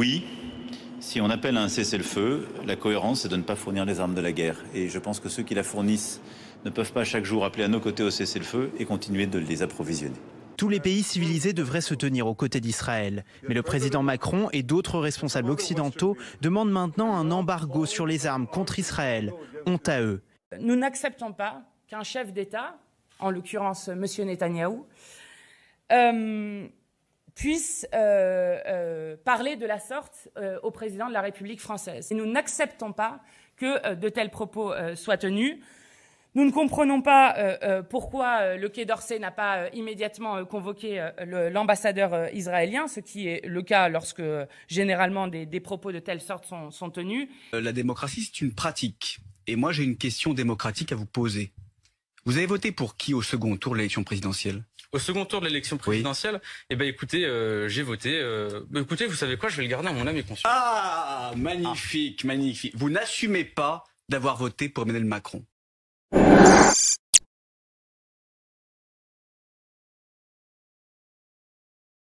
Oui, si on appelle à un cessez-le-feu, la cohérence, c'est de ne pas fournir les armes de la guerre. Et je pense que ceux qui la fournissent ne peuvent pas chaque jour appeler à nos côtés au cessez-le-feu et continuer de les approvisionner. Tous les pays civilisés devraient se tenir aux côtés d'Israël. Mais le président Macron et d'autres responsables occidentaux demandent maintenant un embargo sur les armes contre Israël. Honte à eux. Nous n'acceptons pas qu'un chef d'État, en l'occurrence M. Netanyahou, euh, puisse euh, euh, parler de la sorte euh, au président de la République française. Et nous n'acceptons pas que de tels propos soient tenus. Nous ne comprenons pas pourquoi le Quai d'Orsay n'a pas immédiatement convoqué l'ambassadeur israélien, ce qui est le cas lorsque généralement des, propos de telle sorte sont, sont tenus. La démocratie, c'est une pratique. Et moi, j'ai une question démocratique à vous poser. Vous avez voté pour qui au second tour de l'élection présidentielle au second tour de l'élection présidentielle, eh ben écoutez, euh, j'ai voté. Euh, bah, écoutez, vous savez quoi Je vais le garder à mon âme et conscience. Ah, magnifique, magnifique. Vous n'assumez pas d'avoir voté pour Emmanuel Macron.